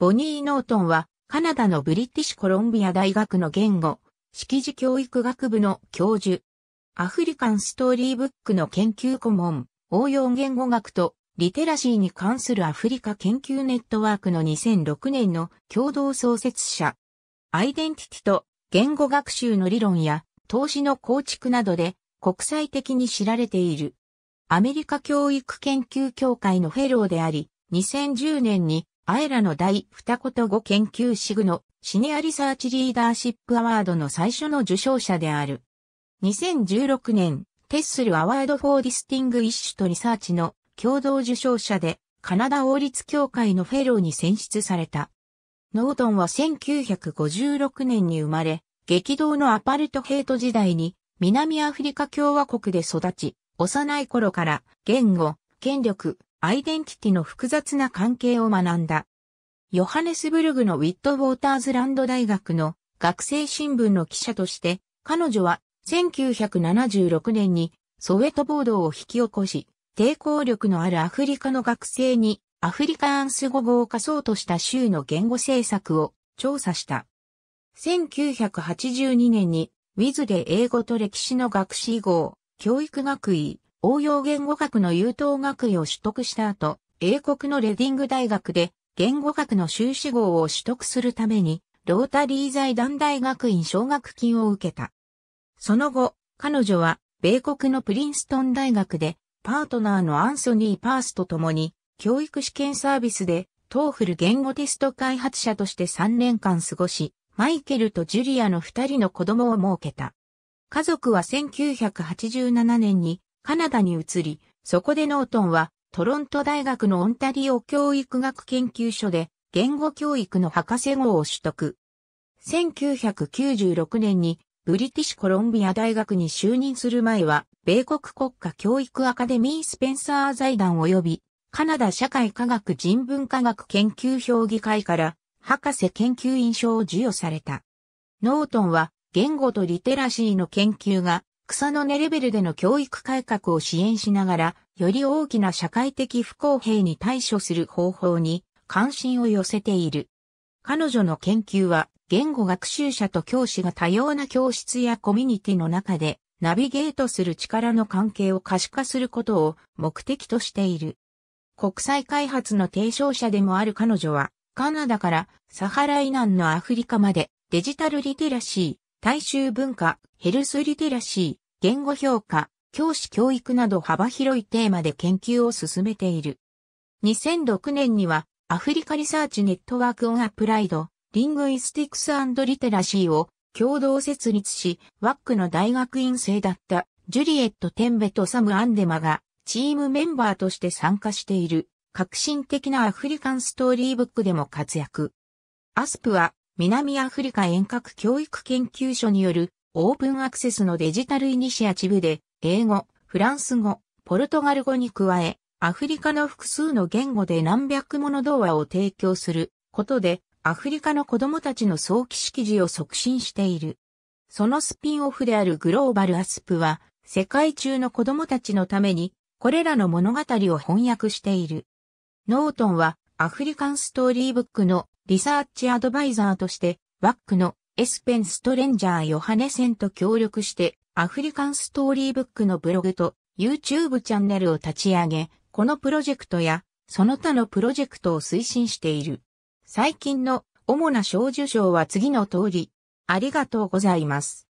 ボニー・ノートンは、カナダのブリティッシュコロンビア大学の言語、識字教育学部の教授。アフリカンストーリーブックの研究顧問、応用言語学とリテラシーに関するアフリカ研究ネットワークの2006年の共同創設者。アイデンティティと言語学習の理論や投資の構築などで国際的に知られている。アメリカ教育研究協会のフェローであり、2010年にあえらの第二言語研究シグのシニアリサーチリーダーシップアワードの最初の受賞者である。2016年、テッスルアワードフォーディスティングイッシュとリサーチの共同受賞者で、カナダ王立協会のフェローに選出された。ノートンは1956年に生まれ、激動のアパルトヘイト時代に南アフリカ共和国で育ち、幼い頃から言語、権力、アイデンティティの複雑な関係を学んだ。ヨハネスブルグのウィット・ウォーターズランド大学の学生新聞の記者として、彼女は1976年にソウェト暴動を引き起こし、抵抗力のあるアフリカの学生にアフリカンス語語を課そうとした州の言語政策を調査した。1982年にウィズで英語と歴史の学士号、教育学位、応用言語学の優等学位を取得した後、英国のレディング大学で言語学の修士号を取得するために、ロータリー財団大学院奨学金を受けた。その後、彼女は、米国のプリンストン大学で、パートナーのアンソニー・パースと共に、教育試験サービスで、トーフル言語テスト開発者として3年間過ごし、マイケルとジュリアの2人の子供を設けた。家族は1987年にカナダに移り、そこでノートンはトロント大学のオンタリオ教育学研究所で言語教育の博士号を取得。1996年にブリティッシュコロンビア大学に就任する前は、米国国家教育アカデミースペンサー財団及び、カナダ社会科学人文科学研究評議会から、博士研究員賞を授与された。ノートンは、言語とリテラシーの研究が、草の根レベルでの教育改革を支援しながら、より大きな社会的不公平に対処する方法に関心を寄せている。彼女の研究は、言語学習者と教師が多様な教室やコミュニティの中で、ナビゲートする力の関係を可視化することを目的としている。国際開発の提唱者でもある彼女は、カナダからサハラ以南のアフリカまでデジタルリテラシー、大衆文化、ヘルスリテラシー、言語評価、教師教育など幅広いテーマで研究を進めている。2006年にはアフリカリサーチネットワークオンアプライド、リングイスティクスリテラシーを共同設立し、ワックの大学院生だったジュリエット・テンベとサム・アンデマがチームメンバーとして参加している革新的なアフリカンストーリーブックでも活躍。アスプは南アフリカ遠隔教育研究所によるオープンアクセスのデジタルイニシアチブで、英語、フランス語、ポルトガル語に加え、アフリカの複数の言語で何百もの童話を提供することで、アフリカの子供たちの早期識字を促進している。そのスピンオフであるグローバルアスプは、世界中の子供たちのために、これらの物語を翻訳している。ノートンは、アフリカンストーリーブックのリサーチアドバイザーとして、ワックのエスペンストレンジャーヨハネセンと協力して、アフリカンストーリーブックのブログと YouTube チャンネルを立ち上げ、このプロジェクトやその他のプロジェクトを推進している。最近の主な少受賞は次の通り。ありがとうございます。